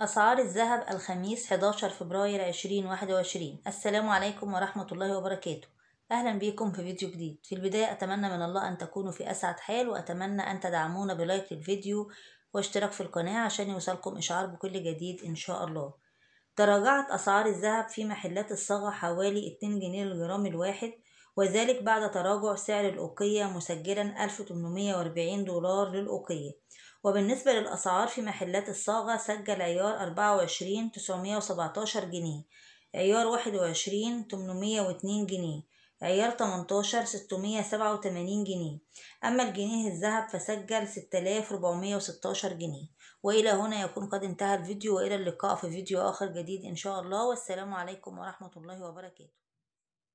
أسعار الذهب الخميس 11 فبراير 2021 السلام عليكم ورحمة الله وبركاته أهلا بكم في فيديو جديد في البداية أتمنى من الله أن تكونوا في أسعد حال وأتمنى أن تدعمونا بلايك للفيديو واشتراك في القناة عشان يوصلكم إشعار بكل جديد إن شاء الله تراجعت أسعار الذهب في محلات الصاغة حوالي 2 جنيه للجرام الواحد وذلك بعد تراجع سعر الأوقية مسجلا 1840 دولار للأوقية وبالنسبة للأسعار في محلات الصاغة سجل عيار 24 917 جنيه عيار 21 802 جنيه عيار 18 687 جنيه أما الجنيه الذهب فسجل 6416 جنيه وإلى هنا يكون قد انتهى الفيديو وإلى اللقاء في فيديو آخر جديد إن شاء الله والسلام عليكم ورحمة الله وبركاته